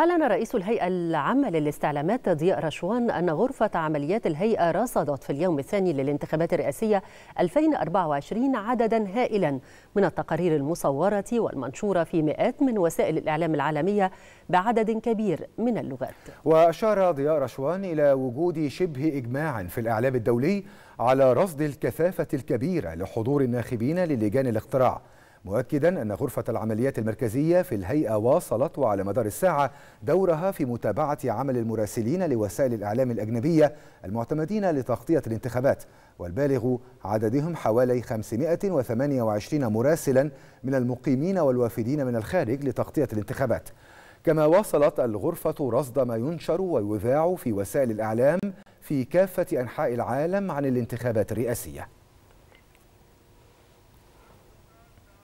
أعلن رئيس الهيئة العامة للاستعلامات ضياء رشوان أن غرفة عمليات الهيئة رصدت في اليوم الثاني للانتخابات الرئاسية 2024 عددا هائلا من التقارير المصورة والمنشورة في مئات من وسائل الإعلام العالمية بعدد كبير من اللغات وأشار ضياء رشوان إلى وجود شبه إجماع في الإعلام الدولي على رصد الكثافة الكبيرة لحضور الناخبين للجان الاقتراع مؤكدا أن غرفة العمليات المركزية في الهيئة واصلت وعلى مدار الساعة دورها في متابعة عمل المراسلين لوسائل الإعلام الأجنبية المعتمدين لتغطية الانتخابات والبالغ عددهم حوالي 528 مراسلا من المقيمين والوافدين من الخارج لتغطية الانتخابات كما واصلت الغرفة رصد ما ينشر ويذاع في وسائل الإعلام في كافة أنحاء العالم عن الانتخابات الرئاسية